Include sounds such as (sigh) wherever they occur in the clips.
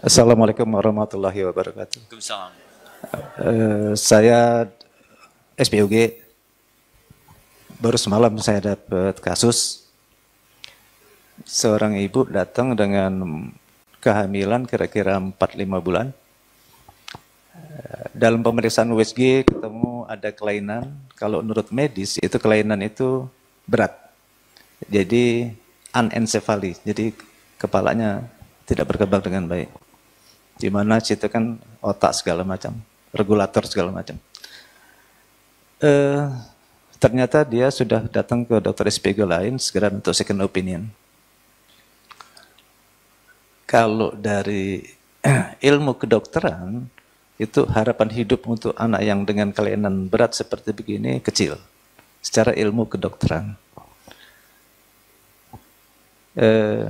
Assalamualaikum warahmatullahi wabarakatuh. Waalaikumsalam. Uh, saya SPUG baru semalam saya dapat kasus seorang ibu datang dengan kehamilan kira-kira 4-5 bulan. Eh, dalam pemeriksaan USG ketemu ada kelainan, kalau menurut medis itu kelainan itu berat. Jadi unencephaly. jadi kepalanya tidak berkembang dengan baik di mana situ kan otak segala macam, regulator segala macam. Eh, ternyata dia sudah datang ke dokter SPG lain segera untuk second opinion. Kalau dari (clears throat) ilmu kedokteran, itu harapan hidup untuk anak yang dengan kelainan berat seperti begini kecil. Secara ilmu kedokteran. Eh,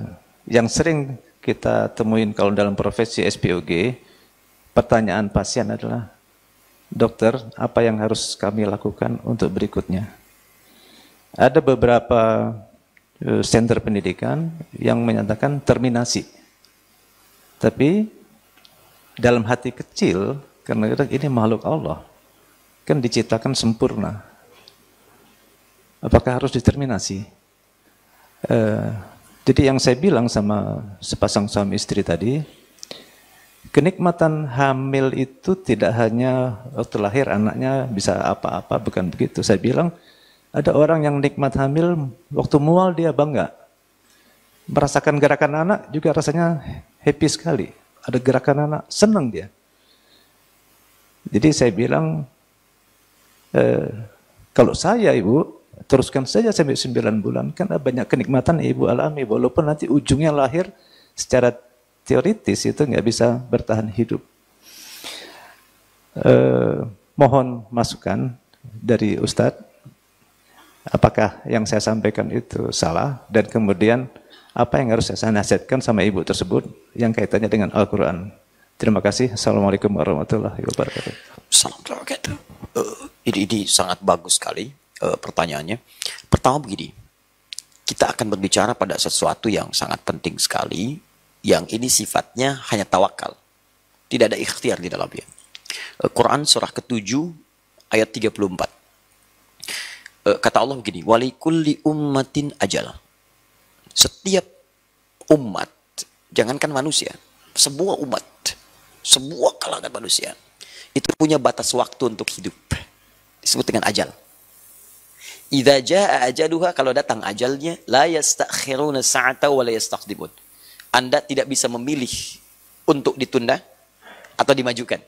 yang sering kita temuin kalau dalam profesi SPOG, pertanyaan pasien adalah, dokter, apa yang harus kami lakukan untuk berikutnya? Ada beberapa center eh, pendidikan yang menyatakan terminasi. Tapi dalam hati kecil, karena ini makhluk Allah, kan diciptakan sempurna. Apakah harus diterminasi? Eh, jadi yang saya bilang sama sepasang suami istri tadi, kenikmatan hamil itu tidak hanya waktu lahir anaknya bisa apa-apa, bukan begitu. Saya bilang ada orang yang nikmat hamil waktu mual dia bangga. Merasakan gerakan anak juga rasanya happy sekali. Ada gerakan anak, senang dia. Jadi saya bilang, eh, kalau saya ibu, teruskan saja sampai sembilan bulan. Karena banyak kenikmatan ibu alami, walaupun nanti ujungnya lahir secara teoritis itu nggak bisa bertahan hidup. E, mohon masukan dari Ustadz, apakah yang saya sampaikan itu salah, dan kemudian apa yang harus saya nasihatkan sama ibu tersebut yang kaitannya dengan Al-Quran. Terima kasih. Assalamualaikum warahmatullahi wabarakatuh. Assalamualaikum warahmatullahi wabarakatuh. Eh, ini sangat bagus sekali uh, pertanyaannya. Pertama begini, kita akan berbicara pada sesuatu yang sangat penting sekali, yang ini sifatnya hanya tawakal. Tidak ada ikhtiar di dalamnya. Uh, eh, Quran surah ke-7 ayat 34. Uh, eh, kata Allah begini, walikulli ummatin ajal. Setiap umat, jangankan manusia, sebuah umat, sebuah kalangan manusia, itu punya batas waktu untuk hidup. Disebut dengan ajal. Idza jaa ajaluha kalau datang ajalnya la yastakhiruna sa'ata wa la yastaqdimun. Anda tidak bisa memilih untuk ditunda atau dimajukan.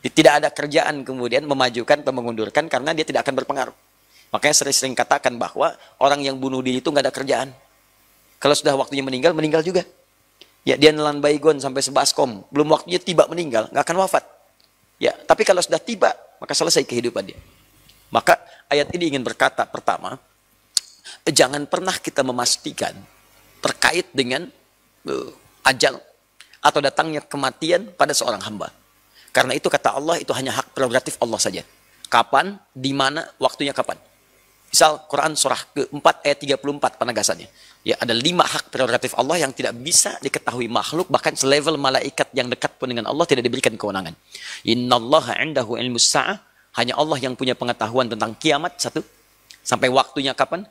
Tidak ada kerjaan kemudian memajukan atau mengundurkan karena dia tidak akan berpengaruh. Makanya sering-sering katakan bahwa orang yang bunuh diri itu nggak ada kerjaan. Kalau sudah waktunya meninggal, meninggal juga. Ya dia nelan baygon sampai sebaskom, belum waktunya tiba meninggal, nggak akan wafat. Ya, tapi kalau sudah tiba, maka selesai kehidupan dia. Maka ayat ini ingin berkata pertama, jangan pernah kita memastikan terkait dengan uh, ajal atau datangnya kematian pada seorang hamba. Karena itu kata Allah itu hanya hak prerogatif Allah saja. Kapan, di mana, waktunya kapan. Misal Quran surah ke-4 ayat 34 penegasannya. Ya ada lima hak prerogatif Allah yang tidak bisa diketahui makhluk bahkan selevel malaikat yang dekat pun dengan Allah tidak diberikan kewenangan. Innallaha indahu ilmus sa'ah hanya Allah yang punya pengetahuan tentang kiamat satu. Sampai waktunya kapan?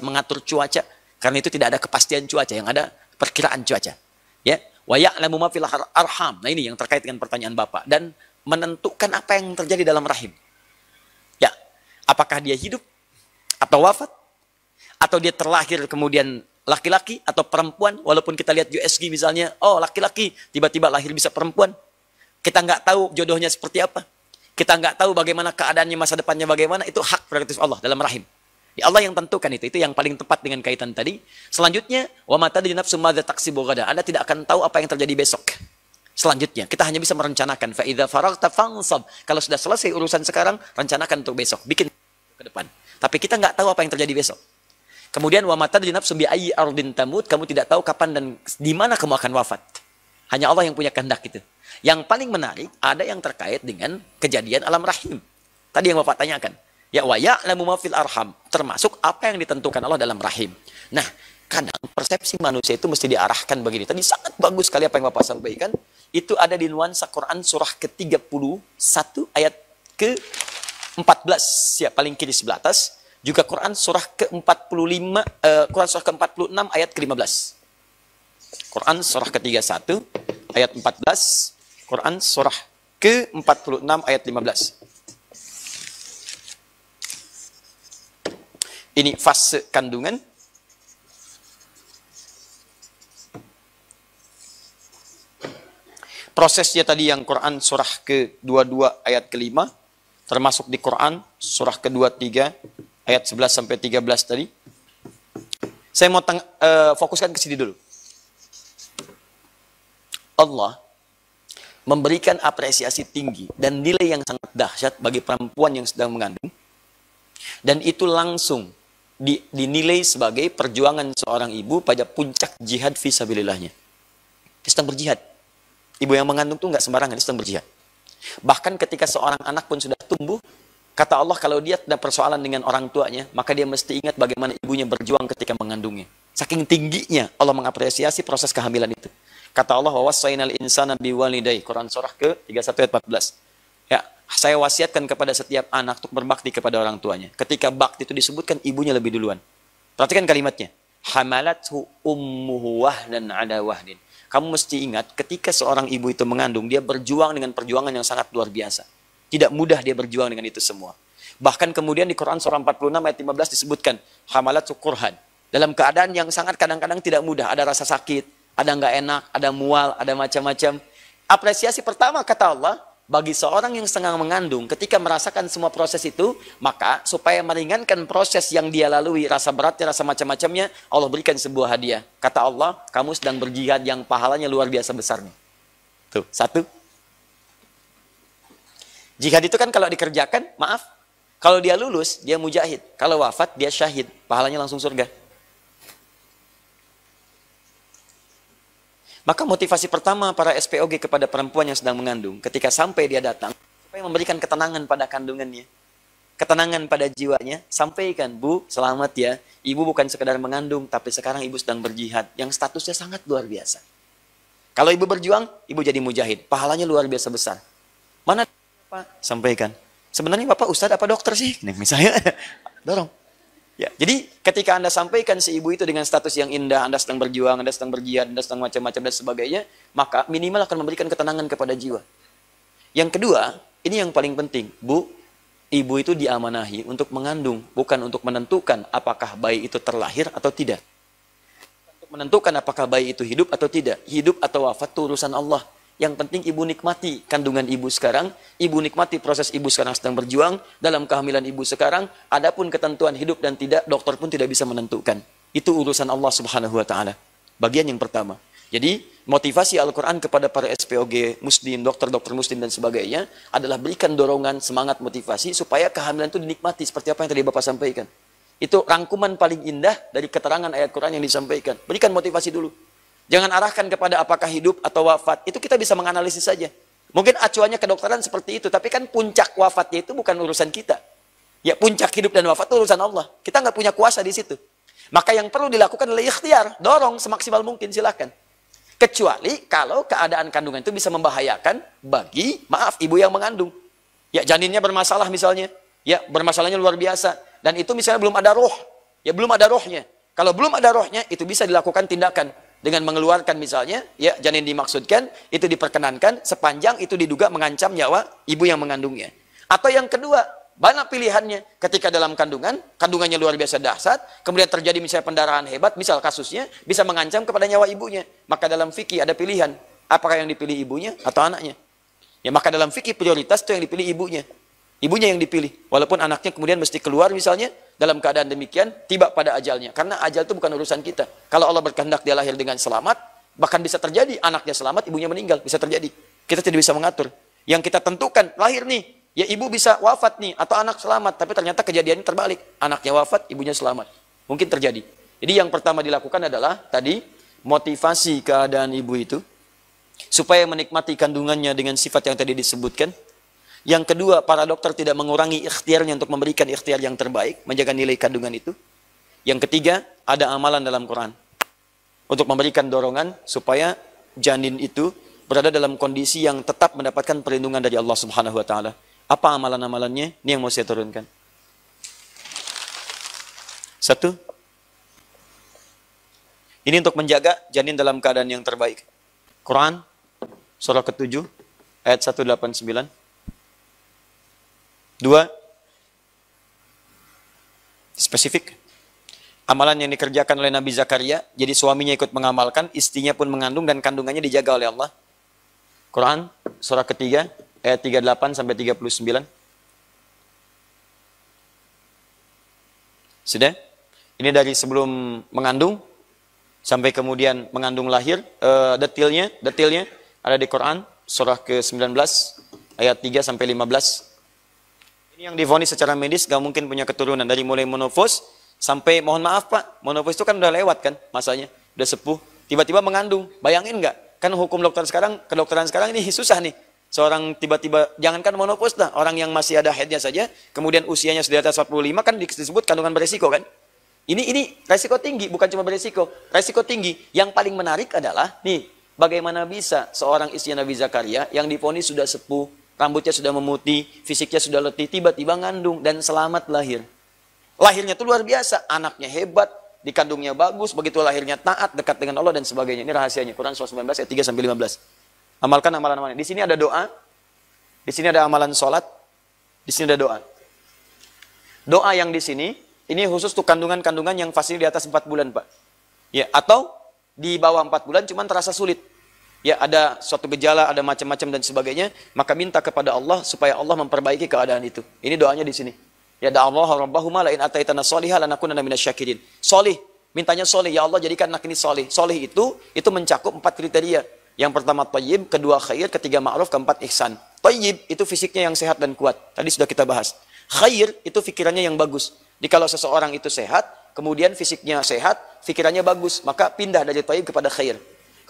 mengatur cuaca. Karena itu tidak ada kepastian cuaca, yang ada perkiraan cuaca. Ya, wa ya'lamu ma fil arham. Nah ini yang terkait dengan pertanyaan Bapak dan menentukan apa yang terjadi dalam rahim. Ya, apakah dia hidup atau wafat atau dia terlahir kemudian laki-laki atau perempuan walaupun kita lihat USG misalnya, oh laki-laki tiba-tiba lahir bisa perempuan, kita nggak tahu jodohnya seperti apa. Kita nggak tahu bagaimana keadaannya masa depannya bagaimana. Itu hak prerogatif Allah dalam rahim. Ya Allah yang tentukan itu. Itu yang paling tepat dengan kaitan tadi. Selanjutnya, wa mata di nafsu madza Anda tidak akan tahu apa yang terjadi besok. Selanjutnya, kita hanya bisa merencanakan. Faidah farak ta Kalau sudah selesai urusan sekarang, rencanakan untuk besok. Bikin ke depan. Tapi kita nggak tahu apa yang terjadi besok. Kemudian wa mata di nafsu bi ardin tamut. Kamu tidak tahu kapan dan di mana kamu akan wafat. Hanya Allah yang punya kehendak itu. Yang paling menarik ada yang terkait dengan kejadian alam rahim. Tadi yang Bapak tanyakan. Ya wa ya'lamu ma fil arham. Termasuk apa yang ditentukan Allah dalam rahim. Nah, kadang persepsi manusia itu mesti diarahkan begini. Tadi sangat bagus sekali apa yang Bapak sampaikan. Itu ada di nuansa Quran surah ke-31 ayat ke-14. Ya, paling kiri sebelah atas. Juga Quran surah ke-45, uh, eh, Quran surah ke-46 ayat ke-15. Quran surah ke-31 ayat 14, Quran surah ke-46 ayat 15. Ini fase kandungan. Prosesnya tadi yang Quran surah ke-22 ayat ke-5 termasuk di Quran surah ke-23 ayat 11 sampai 13 tadi. Saya mau uh, fokuskan ke sini dulu. Allah memberikan apresiasi tinggi dan nilai yang sangat dahsyat bagi perempuan yang sedang mengandung dan itu langsung dinilai sebagai perjuangan seorang ibu pada puncak jihad visabilillahnya. Dia sedang berjihad. Ibu yang mengandung itu nggak sembarangan, dia sedang berjihad. Bahkan ketika seorang anak pun sudah tumbuh, kata Allah kalau dia ada persoalan dengan orang tuanya, maka dia mesti ingat bagaimana ibunya berjuang ketika mengandungnya. Saking tingginya Allah mengapresiasi proses kehamilan itu. Kata Allah wa insana biwalidai. Quran surah ke-31 ayat 14. Ya, saya wasiatkan kepada setiap anak untuk berbakti kepada orang tuanya. Ketika bakti itu disebutkan ibunya lebih duluan. Perhatikan kalimatnya. Hamalathu ummuhu wahdan ala wahdin. Kamu mesti ingat ketika seorang ibu itu mengandung, dia berjuang dengan perjuangan yang sangat luar biasa. Tidak mudah dia berjuang dengan itu semua. Bahkan kemudian di Quran surah 46 ayat 15 disebutkan hamalat kurhan. Dalam keadaan yang sangat kadang-kadang tidak mudah, ada rasa sakit, ada nggak enak, ada mual, ada macam-macam. Apresiasi pertama kata Allah bagi seorang yang senggang mengandung ketika merasakan semua proses itu, maka supaya meringankan proses yang dia lalui, rasa beratnya, rasa macam-macamnya, Allah berikan sebuah hadiah. Kata Allah, kamu sedang berjihad yang pahalanya luar biasa besar nih. Tuh, satu. Jihad itu kan kalau dikerjakan, maaf, kalau dia lulus, dia mujahid. Kalau wafat, dia syahid. Pahalanya langsung surga. Maka motivasi pertama para SPOG kepada perempuan yang sedang mengandung, ketika sampai dia datang, supaya memberikan ketenangan pada kandungannya, ketenangan pada jiwanya, sampaikan, Bu, selamat ya, ibu bukan sekedar mengandung, tapi sekarang ibu sedang berjihad, yang statusnya sangat luar biasa. Kalau ibu berjuang, ibu jadi mujahid, pahalanya luar biasa besar. Mana Pak? Sampaikan. Sebenarnya Bapak Ustadz apa dokter sih? Nih, misalnya, (laughs) dorong. Ya, jadi ketika Anda sampaikan si ibu itu dengan status yang indah, Anda sedang berjuang, Anda sedang berjihad, Anda sedang macam-macam dan sebagainya, maka minimal akan memberikan ketenangan kepada jiwa. Yang kedua, ini yang paling penting, Bu, ibu itu diamanahi untuk mengandung, bukan untuk menentukan apakah bayi itu terlahir atau tidak. Untuk menentukan apakah bayi itu hidup atau tidak, hidup atau wafat itu urusan Allah. Yang penting ibu nikmati kandungan ibu sekarang, ibu nikmati proses ibu sekarang sedang berjuang dalam kehamilan ibu sekarang. Adapun ketentuan hidup dan tidak, dokter pun tidak bisa menentukan. Itu urusan Allah Subhanahu wa taala. Bagian yang pertama. Jadi, motivasi Al-Qur'an kepada para SPOG muslim, dokter-dokter muslim dan sebagainya adalah berikan dorongan, semangat, motivasi supaya kehamilan itu dinikmati seperti apa yang tadi Bapak sampaikan. Itu rangkuman paling indah dari keterangan ayat Quran yang disampaikan. Berikan motivasi dulu. Jangan arahkan kepada apakah hidup atau wafat. Itu kita bisa menganalisis saja. Mungkin acuannya kedokteran seperti itu, tapi kan puncak wafatnya itu bukan urusan kita. Ya puncak hidup dan wafat itu urusan Allah. Kita nggak punya kuasa di situ. Maka yang perlu dilakukan adalah ikhtiar, dorong semaksimal mungkin silahkan. Kecuali kalau keadaan kandungan itu bisa membahayakan bagi, maaf, ibu yang mengandung. Ya janinnya bermasalah misalnya. Ya bermasalahnya luar biasa. Dan itu misalnya belum ada roh. Ya belum ada rohnya. Kalau belum ada rohnya, itu bisa dilakukan tindakan dengan mengeluarkan misalnya ya janin dimaksudkan itu diperkenankan sepanjang itu diduga mengancam nyawa ibu yang mengandungnya. Atau yang kedua, banyak pilihannya ketika dalam kandungan, kandungannya luar biasa dahsyat, kemudian terjadi misalnya pendarahan hebat, misal kasusnya bisa mengancam kepada nyawa ibunya. Maka dalam fikih ada pilihan, apakah yang dipilih ibunya atau anaknya. Ya maka dalam fikih prioritas itu yang dipilih ibunya. Ibunya yang dipilih, walaupun anaknya kemudian mesti keluar misalnya dalam keadaan demikian tiba pada ajalnya karena ajal itu bukan urusan kita kalau Allah berkehendak dia lahir dengan selamat bahkan bisa terjadi anaknya selamat ibunya meninggal bisa terjadi kita tidak bisa mengatur yang kita tentukan lahir nih ya ibu bisa wafat nih atau anak selamat tapi ternyata kejadiannya terbalik anaknya wafat ibunya selamat mungkin terjadi jadi yang pertama dilakukan adalah tadi motivasi keadaan ibu itu supaya menikmati kandungannya dengan sifat yang tadi disebutkan yang kedua, para dokter tidak mengurangi ikhtiarnya untuk memberikan ikhtiar yang terbaik, menjaga nilai kandungan itu. Yang ketiga, ada amalan dalam Quran untuk memberikan dorongan supaya janin itu berada dalam kondisi yang tetap mendapatkan perlindungan dari Allah Subhanahu wa taala. Apa amalan-amalannya? Ini yang mau saya turunkan. Satu. Ini untuk menjaga janin dalam keadaan yang terbaik. Quran surah ke-7 ayat 189. Dua, spesifik. Amalan yang dikerjakan oleh Nabi Zakaria, jadi suaminya ikut mengamalkan, istrinya pun mengandung dan kandungannya dijaga oleh Allah. Quran surah ketiga ayat 38 sampai 39. Sudah? Ini dari sebelum mengandung sampai kemudian mengandung lahir, e, eh, detailnya, detailnya ada di Quran surah ke-19 ayat 3 sampai 15. Ini yang divonis secara medis gak mungkin punya keturunan. Dari mulai monofos sampai mohon maaf Pak, monofos itu kan udah lewat kan masanya, udah sepuh. Tiba-tiba mengandung, bayangin nggak? Kan hukum dokter sekarang, kedokteran sekarang ini susah nih. Seorang tiba-tiba, jangankan monofos lah, orang yang masih ada headnya saja, kemudian usianya sudah atas 45 kan disebut kandungan beresiko kan? Ini ini resiko tinggi, bukan cuma beresiko, resiko tinggi. Yang paling menarik adalah, nih, bagaimana bisa seorang istri Nabi Zakaria yang difonis sudah sepuh, rambutnya sudah memutih, fisiknya sudah letih, tiba-tiba ngandung dan selamat lahir. Lahirnya itu luar biasa, anaknya hebat, dikandungnya bagus, begitu lahirnya taat, dekat dengan Allah dan sebagainya. Ini rahasianya Quran surah 19 ayat 3 sampai 15. Amalkan amalan-amalan. Di sini ada doa, di sini ada amalan sholat, di sini ada doa. Doa yang di sini, ini khusus tuh kandungan-kandungan yang fasih di atas 4 bulan, Pak. Ya, atau di bawah 4 bulan cuman terasa sulit ya ada suatu gejala, ada macam-macam dan sebagainya, maka minta kepada Allah supaya Allah memperbaiki keadaan itu. Ini doanya di sini. Ya da Allah rabbahuma la in ataitana soliha lanakunanna minasyakirin. Solih, mintanya solih. Ya Allah jadikan anak ini solih. Solih itu, itu mencakup empat kriteria. Yang pertama tayyib, kedua khair, ketiga ma'ruf, keempat ihsan. Tayyib itu fisiknya yang sehat dan kuat. Tadi sudah kita bahas. Khair itu pikirannya yang bagus. Jadi kalau seseorang itu sehat, kemudian fisiknya sehat, pikirannya bagus, maka pindah dari tayyib kepada khair.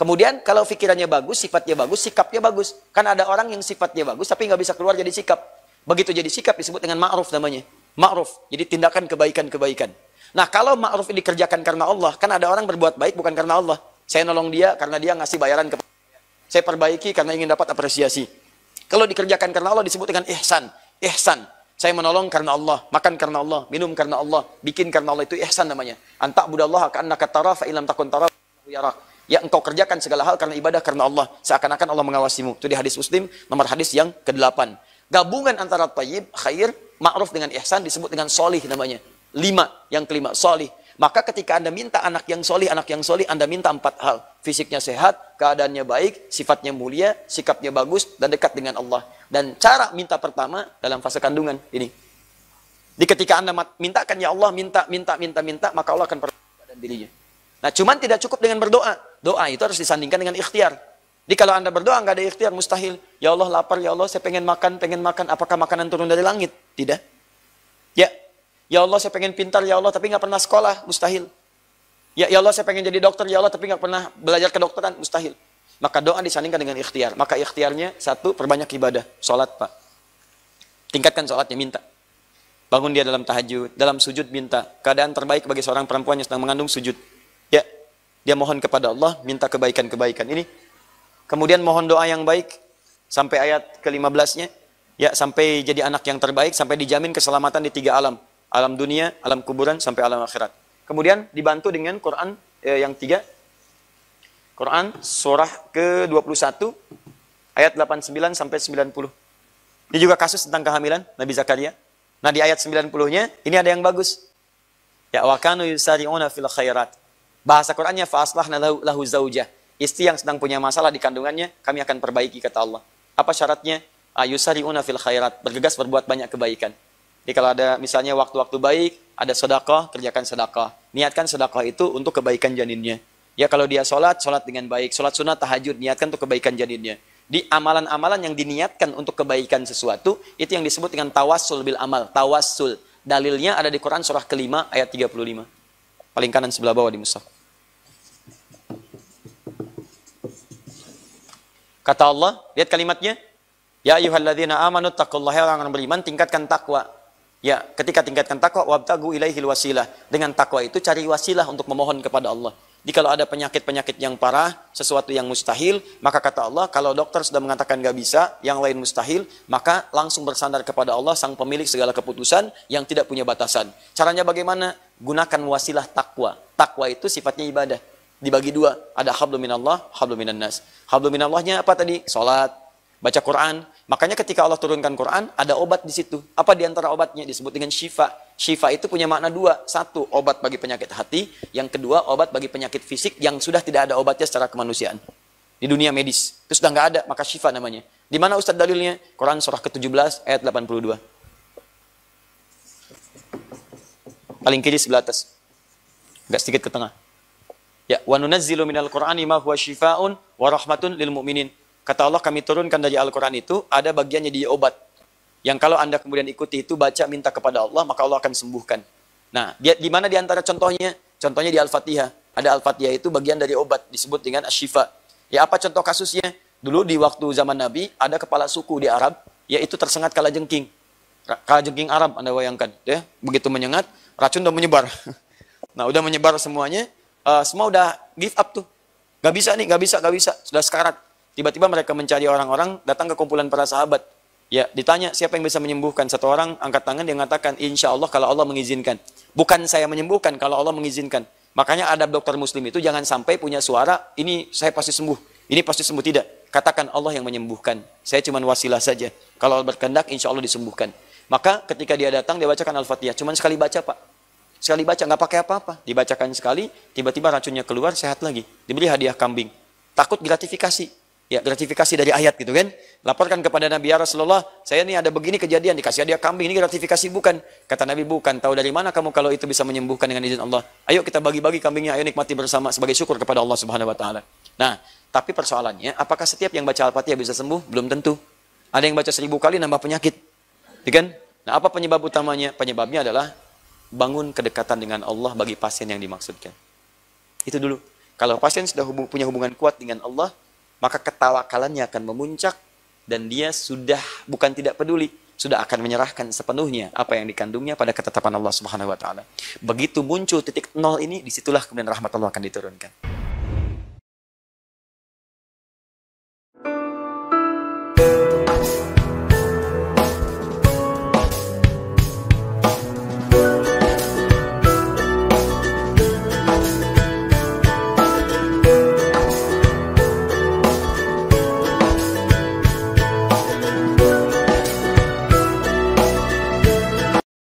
Kemudian kalau pikirannya bagus, sifatnya bagus, sikapnya bagus. Kan ada orang yang sifatnya bagus tapi nggak bisa keluar jadi sikap. Begitu jadi sikap disebut dengan ma'ruf namanya. Ma'ruf, jadi tindakan kebaikan-kebaikan. Nah kalau ma'ruf ini dikerjakan karena Allah, kan ada orang berbuat baik bukan karena Allah. Saya nolong dia karena dia ngasih bayaran ke saya perbaiki karena ingin dapat apresiasi. Kalau dikerjakan karena Allah disebut dengan ihsan. Ihsan, saya menolong karena Allah, makan karena Allah, minum karena Allah, bikin karena Allah itu ihsan namanya. Antak budallah ka annaka tara fa ilam takun tara ya engkau kerjakan segala hal karena ibadah karena Allah seakan-akan Allah mengawasimu itu di hadis Muslim nomor hadis yang ke-8 gabungan antara tayyib khair ma'ruf dengan ihsan disebut dengan solih namanya lima yang kelima solih maka ketika Anda minta anak yang solih, anak yang solih, Anda minta empat hal. Fisiknya sehat, keadaannya baik, sifatnya mulia, sikapnya bagus, dan dekat dengan Allah. Dan cara minta pertama dalam fase kandungan ini. Di ketika Anda mintakan, ya Allah, minta, minta, minta, minta, maka Allah akan perbaiki dirinya. Nah, cuman tidak cukup dengan berdoa. Doa itu harus disandingkan dengan ikhtiar. Jadi kalau Anda berdoa nggak ada ikhtiar, mustahil. Ya Allah lapar, ya Allah saya pengen makan, pengen makan. Apakah makanan turun dari langit? Tidak. Ya. Ya Allah saya pengen pintar, ya Allah tapi nggak pernah sekolah, mustahil. Ya, ya Allah saya pengen jadi dokter, ya Allah tapi nggak pernah belajar kedokteran, mustahil. Maka doa disandingkan dengan ikhtiar. Maka ikhtiarnya satu, perbanyak ibadah. Sholat, Pak. Tingkatkan sholatnya, minta. Bangun dia dalam tahajud, dalam sujud minta. Keadaan terbaik bagi seorang perempuan yang sedang mengandung sujud. Ya, dia mohon kepada Allah, minta kebaikan-kebaikan ini. Kemudian mohon doa yang baik sampai ayat ke-15-nya. Ya, sampai jadi anak yang terbaik, sampai dijamin keselamatan di tiga alam. Alam dunia, alam kuburan, sampai alam akhirat. Kemudian dibantu dengan Quran eh, yang tiga. Quran surah ke-21 ayat 89 sampai 90. Ini juga kasus tentang kehamilan Nabi Zakaria. Nah, di ayat 90-nya ini ada yang bagus. Ya wa kanu yusari'una fil khairat. Bahasa Qur'annya fa'aslahna lahu, lahu zaujah. Istri yang sedang punya masalah di kandungannya, kami akan perbaiki kata Allah. Apa syaratnya? Ayusari'una fil khairat. Bergegas berbuat banyak kebaikan. Jadi kalau ada misalnya waktu-waktu baik, ada sedekah, kerjakan sedekah. Niatkan sedekah itu untuk kebaikan janinnya. Ya kalau dia sholat, sholat dengan baik. Sholat sunat, tahajud, niatkan untuk kebaikan janinnya. Di amalan-amalan yang diniatkan untuk kebaikan sesuatu, itu yang disebut dengan tawassul bil amal, tawassul. Dalilnya ada di Quran surah kelima ayat 35 paling kanan sebelah bawah di mushaf. Kata Allah, lihat kalimatnya. Ya ayyuhalladzina amanu taqullaha orang-orang ya beriman tingkatkan takwa. Ya, ketika tingkatkan takwa wabtagu ilaihil wasilah. Dengan takwa itu cari wasilah untuk memohon kepada Allah. Jadi kalau ada penyakit-penyakit yang parah, sesuatu yang mustahil, maka kata Allah, kalau dokter sudah mengatakan gak bisa, yang lain mustahil, maka langsung bersandar kepada Allah, sang pemilik segala keputusan yang tidak punya batasan. Caranya bagaimana? gunakan wasilah takwa. Takwa itu sifatnya ibadah. Dibagi dua, ada hablu minallah, hablu minannas. Hablu minallahnya apa tadi? Salat, baca Quran. Makanya ketika Allah turunkan Quran, ada obat di situ. Apa di antara obatnya disebut dengan syifa. Syifa itu punya makna dua. Satu, obat bagi penyakit hati. Yang kedua, obat bagi penyakit fisik yang sudah tidak ada obatnya secara kemanusiaan. Di dunia medis. Itu sudah nggak ada, maka syifa namanya. Di mana Ustadz dalilnya? Quran surah ke-17 ayat 82. Paling kiri sebelah atas. Agak sedikit ke tengah. Ya, wa nunazzilu minal Qur'ani ma huwa syifaa'un wa rahmatun lil mu'minin. Kata Allah kami turunkan dari Al-Qur'an itu ada bagiannya di obat. Yang kalau Anda kemudian ikuti itu baca minta kepada Allah maka Allah akan sembuhkan. Nah, di, di mana di antara contohnya? Contohnya di Al-Fatihah. Ada Al-Fatihah itu bagian dari obat disebut dengan asyifa. Ya apa contoh kasusnya? Dulu di waktu zaman Nabi ada kepala suku di Arab yaitu tersengat kala jengking kalajengking Arab Anda bayangkan ya begitu menyengat racun udah menyebar (laughs) nah udah menyebar semuanya uh, semua udah give up tuh gak bisa nih gak bisa gak bisa sudah sekarat tiba-tiba mereka mencari orang-orang datang ke kumpulan para sahabat ya ditanya siapa yang bisa menyembuhkan satu orang angkat tangan dia mengatakan insya Allah kalau Allah mengizinkan bukan saya menyembuhkan kalau Allah mengizinkan makanya ada dokter muslim itu jangan sampai punya suara ini saya pasti sembuh ini pasti sembuh tidak katakan Allah yang menyembuhkan saya cuma wasilah saja kalau berkendak, insya Allah disembuhkan maka ketika dia datang, dia bacakan Al-Fatihah. Cuman sekali baca, Pak. Sekali baca, nggak pakai apa-apa. Dibacakan sekali, tiba-tiba racunnya keluar, sehat lagi. Diberi hadiah kambing. Takut gratifikasi. Ya, gratifikasi dari ayat gitu kan. Laporkan kepada Nabi ya Rasulullah, saya ini ada begini kejadian, dikasih hadiah kambing, ini gratifikasi bukan. Kata Nabi, bukan. Tahu dari mana kamu kalau itu bisa menyembuhkan dengan izin Allah? Ayo kita bagi-bagi kambingnya, ayo nikmati bersama sebagai syukur kepada Allah Subhanahu wa taala. Nah, tapi persoalannya, apakah setiap yang baca Al-Fatihah bisa sembuh? Belum tentu. Ada yang baca seribu kali nambah penyakit. Ya kan? Nah, apa penyebab utamanya? Penyebabnya adalah bangun kedekatan dengan Allah bagi pasien yang dimaksudkan. Itu dulu. Kalau pasien sudah hubung, punya hubungan kuat dengan Allah, maka ketawakalannya akan memuncak dan dia sudah bukan tidak peduli, sudah akan menyerahkan sepenuhnya apa yang dikandungnya pada ketetapan Allah Subhanahu wa taala. Begitu muncul titik nol ini, disitulah kemudian rahmat Allah akan diturunkan.